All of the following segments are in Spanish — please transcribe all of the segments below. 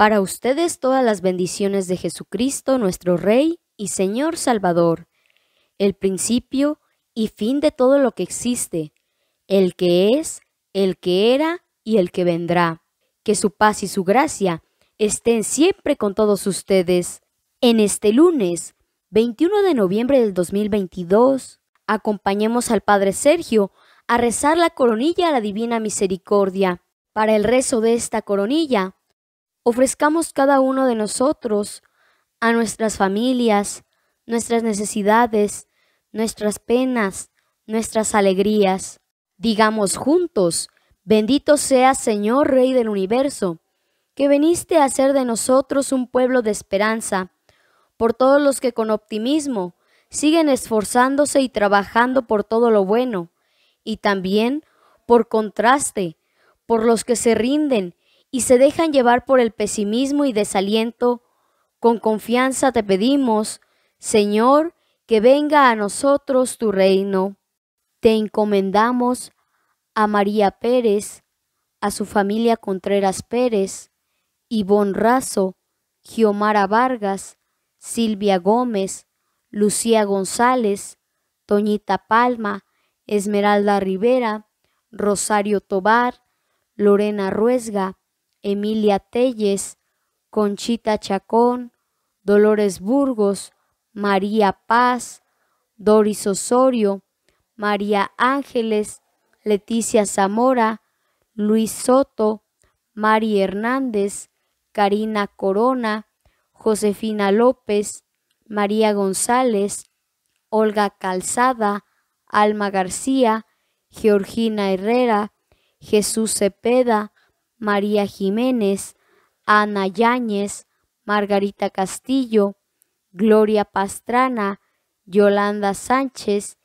Para ustedes todas las bendiciones de Jesucristo, nuestro Rey y Señor Salvador, el principio y fin de todo lo que existe, el que es, el que era y el que vendrá. Que su paz y su gracia estén siempre con todos ustedes. En este lunes, 21 de noviembre del 2022, acompañemos al Padre Sergio a rezar la coronilla a la Divina Misericordia. Para el rezo de esta coronilla, ofrezcamos cada uno de nosotros a nuestras familias, nuestras necesidades, nuestras penas, nuestras alegrías. Digamos juntos, bendito seas Señor Rey del universo, que viniste a hacer de nosotros un pueblo de esperanza, por todos los que con optimismo siguen esforzándose y trabajando por todo lo bueno, y también, por contraste, por los que se rinden y se dejan llevar por el pesimismo y desaliento, con confianza te pedimos, Señor, que venga a nosotros tu reino. Te encomendamos a María Pérez, a su familia Contreras Pérez, Ivonne Razo, Giomara Vargas, Silvia Gómez, Lucía González, Toñita Palma, Esmeralda Rivera, Rosario Tobar, Lorena Ruesga, Emilia Telles, Conchita Chacón, Dolores Burgos, María Paz, Doris Osorio, María Ángeles, Leticia Zamora, Luis Soto, Mari Hernández, Karina Corona, Josefina López, María González, Olga Calzada, Alma García, Georgina Herrera, Jesús Cepeda, María Jiménez, Ana Yáñez, Margarita Castillo, Gloria Pastrana, Yolanda Sánchez,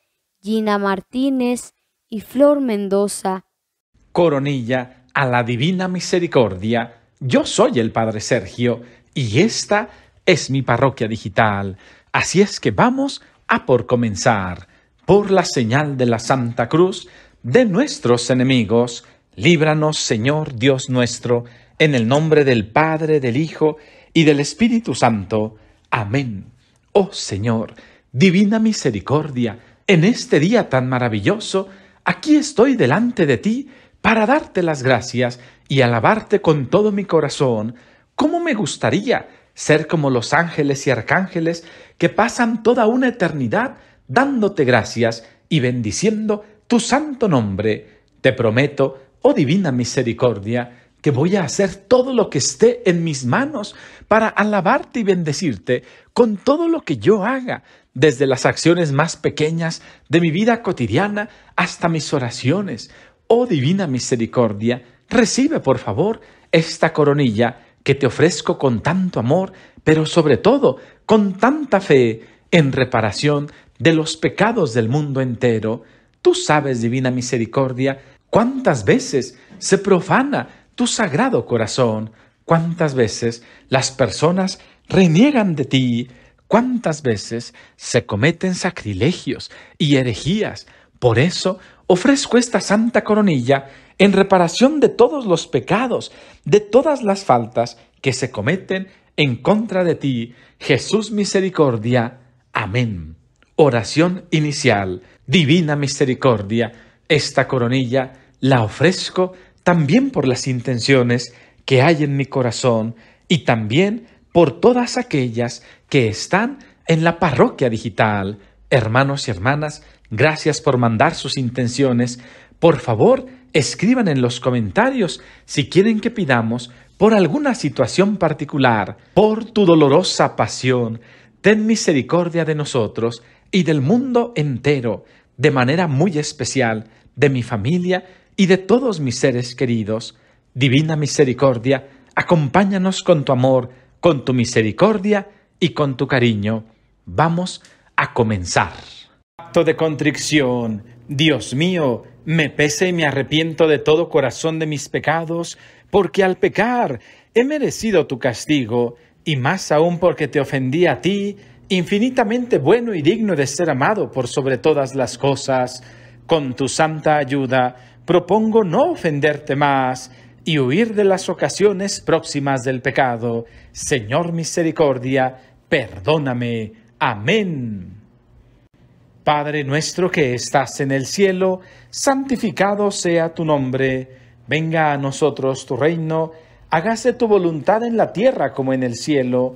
Gina Martínez y Flor Mendoza. Coronilla, a la Divina Misericordia, yo soy el Padre Sergio y esta es mi parroquia digital. Así es que vamos a por comenzar, por la señal de la Santa Cruz de nuestros enemigos, Líbranos, Señor Dios nuestro, en el nombre del Padre, del Hijo y del Espíritu Santo. Amén. Oh Señor, divina misericordia, en este día tan maravilloso, aquí estoy delante de ti para darte las gracias y alabarte con todo mi corazón. ¿Cómo me gustaría ser como los ángeles y arcángeles que pasan toda una eternidad dándote gracias y bendiciendo tu santo nombre? Te prometo oh divina misericordia, que voy a hacer todo lo que esté en mis manos para alabarte y bendecirte con todo lo que yo haga, desde las acciones más pequeñas de mi vida cotidiana hasta mis oraciones. Oh divina misericordia, recibe por favor esta coronilla que te ofrezco con tanto amor, pero sobre todo con tanta fe en reparación de los pecados del mundo entero. Tú sabes, divina misericordia, ¿Cuántas veces se profana tu sagrado corazón? ¿Cuántas veces las personas reniegan de ti? ¿Cuántas veces se cometen sacrilegios y herejías? Por eso ofrezco esta santa coronilla en reparación de todos los pecados, de todas las faltas que se cometen en contra de ti, Jesús misericordia. Amén. Oración inicial. Divina misericordia esta coronilla la ofrezco también por las intenciones que hay en mi corazón y también por todas aquellas que están en la parroquia digital. Hermanos y hermanas, gracias por mandar sus intenciones. Por favor, escriban en los comentarios si quieren que pidamos por alguna situación particular, por tu dolorosa pasión. Ten misericordia de nosotros y del mundo entero de manera muy especial de mi familia y de todos mis seres queridos. Divina misericordia, acompáñanos con tu amor, con tu misericordia y con tu cariño. Vamos a comenzar. Acto de contrición. Dios mío, me pese y me arrepiento de todo corazón de mis pecados, porque al pecar he merecido tu castigo, y más aún porque te ofendí a ti infinitamente bueno y digno de ser amado por sobre todas las cosas, con tu santa ayuda propongo no ofenderte más y huir de las ocasiones próximas del pecado. Señor misericordia, perdóname. Amén. Padre nuestro que estás en el cielo, santificado sea tu nombre, venga a nosotros tu reino, hágase tu voluntad en la tierra como en el cielo.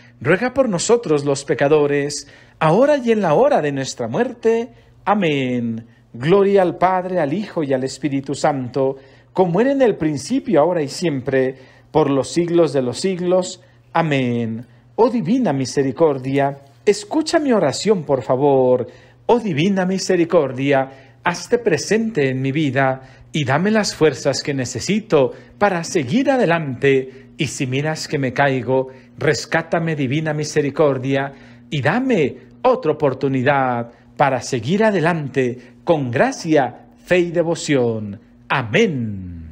ruega por nosotros los pecadores, ahora y en la hora de nuestra muerte. Amén. Gloria al Padre, al Hijo y al Espíritu Santo, como era en el principio, ahora y siempre, por los siglos de los siglos. Amén. Oh divina misericordia, escucha mi oración, por favor. Oh divina misericordia, hazte presente en mi vida y dame las fuerzas que necesito para seguir adelante. Y si miras que me caigo, rescátame divina misericordia y dame otra oportunidad para seguir adelante con gracia, fe y devoción. Amén.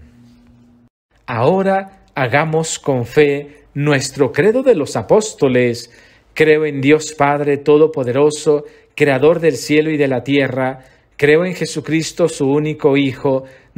Ahora hagamos con fe nuestro credo de los apóstoles. Creo en Dios Padre Todopoderoso, Creador del cielo y de la tierra. Creo en Jesucristo, su único Hijo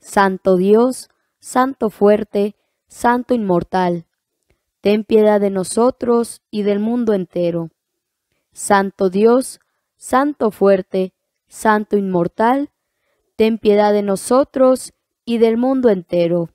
Santo Dios, Santo fuerte, Santo inmortal, ten piedad de nosotros y del mundo entero. Santo Dios, Santo fuerte, Santo inmortal, ten piedad de nosotros y del mundo entero.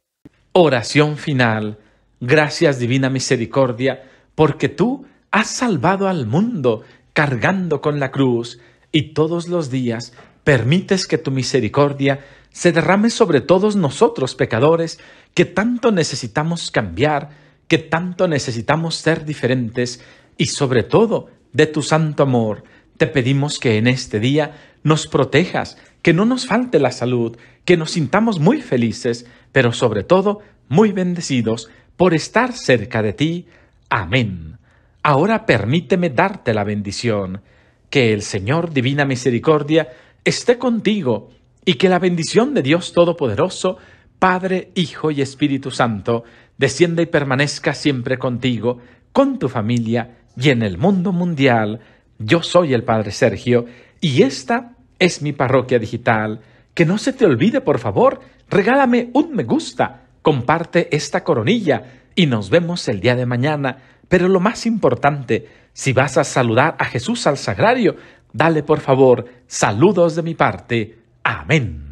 Oración final. Gracias Divina Misericordia, porque tú has salvado al mundo cargando con la cruz y todos los días permites que tu misericordia se derrame sobre todos nosotros pecadores que tanto necesitamos cambiar, que tanto necesitamos ser diferentes y sobre todo de tu santo amor. Te pedimos que en este día nos protejas, que no nos falte la salud, que nos sintamos muy felices, pero sobre todo muy bendecidos por estar cerca de ti. Amén. Ahora permíteme darte la bendición. Que el Señor Divina Misericordia esté contigo y que la bendición de Dios Todopoderoso, Padre, Hijo y Espíritu Santo, descienda y permanezca siempre contigo, con tu familia y en el mundo mundial. Yo soy el Padre Sergio y esta es mi parroquia digital. Que no se te olvide, por favor, regálame un me gusta, comparte esta coronilla y nos vemos el día de mañana. Pero lo más importante, si vas a saludar a Jesús al Sagrario, Dale por favor saludos de mi parte. Amén.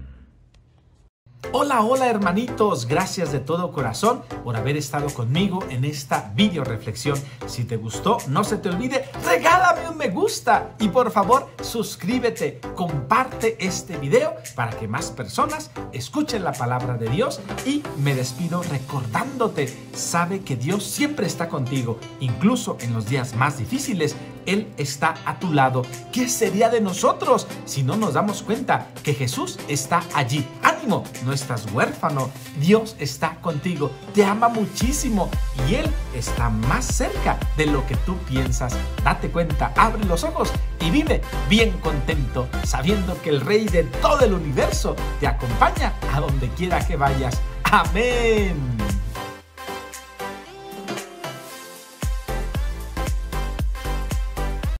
Hola, hola hermanitos, gracias de todo corazón por haber estado conmigo en esta video reflexión. Si te gustó, no se te olvide, regala me gusta y por favor suscríbete, comparte este video para que más personas escuchen la palabra de Dios y me despido recordándote, sabe que Dios siempre está contigo, incluso en los días más difíciles, Él está a tu lado. ¿Qué sería de nosotros si no nos damos cuenta que Jesús está allí? no estás huérfano, Dios está contigo, te ama muchísimo y Él está más cerca de lo que tú piensas. Date cuenta, abre los ojos y vive bien contento, sabiendo que el Rey de todo el universo te acompaña a donde quiera que vayas. Amén.